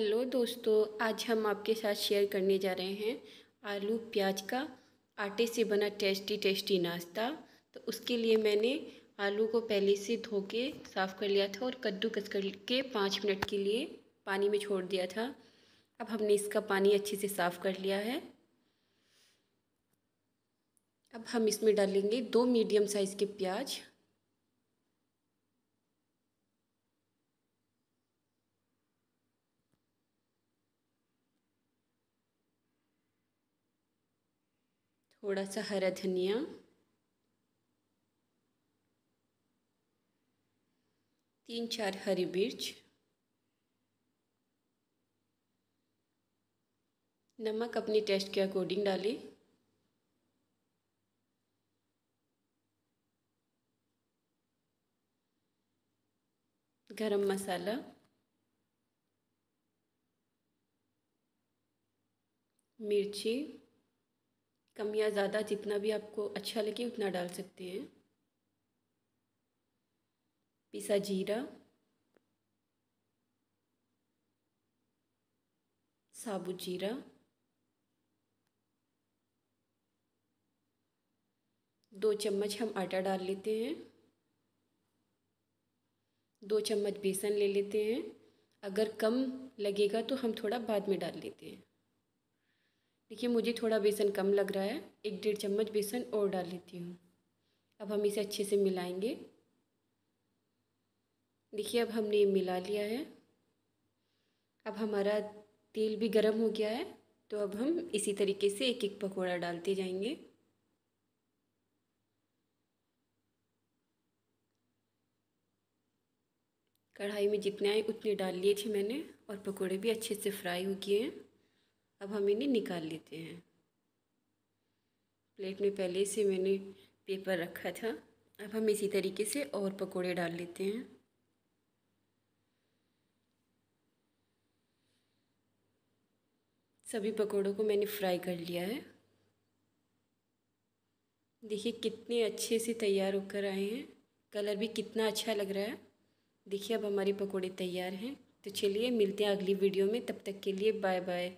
hello दोस्तों आज हम आपके साथ शेयर करने जा रहे हैं आलू प्याज का आटे से बना टेस्टी टेस्टी नाश्ता तो उसके लिए मैंने आलू को पहले से धो के साफ़ कर लिया था और कद्दू कस करके पाँच मिनट के लिए पानी में छोड़ दिया था अब हमने इसका पानी अच्छे से साफ़ कर लिया है अब हम इसमें डालेंगे दो मीडियम साइज़ के प्याज थोड़ा सा हरा धनिया तीन चार हरी मिर्च नमक अपने टेस्ट के अकॉर्डिंग डालें गरम मसाला मिर्ची कम या ज़्यादा जितना भी आपको अच्छा लगे उतना डाल सकते हैं पिसा जीरा साबुत जीरा दो चम्मच हम आटा डाल लेते हैं दो चम्मच बेसन ले लेते हैं अगर कम लगेगा तो हम थोड़ा बाद में डाल लेते हैं देखिए मुझे थोड़ा बेसन कम लग रहा है एक डेढ़ चम्मच बेसन और डाल लेती हूँ अब हम इसे अच्छे से मिलाएंगे देखिए अब हमने ये मिला लिया है अब हमारा तेल भी गर्म हो गया है तो अब हम इसी तरीके से एक एक पकौड़ा डालते जाएंगे कढ़ाई में जितने आए उतने डाल लिए थे मैंने और पकोड़े भी अच्छे से फ्राई हो गए हैं अब हम इन्हें निकाल लेते हैं प्लेट में पहले से मैंने पेपर रखा था अब हम इसी तरीके से और पकोड़े डाल लेते हैं सभी पकोड़ों को मैंने फ्राई कर लिया है देखिए कितने अच्छे से तैयार होकर आए हैं कलर भी कितना अच्छा लग रहा है देखिए अब हमारे पकोड़े तैयार हैं तो चलिए मिलते हैं अगली वीडियो में तब तक के लिए बाय बाय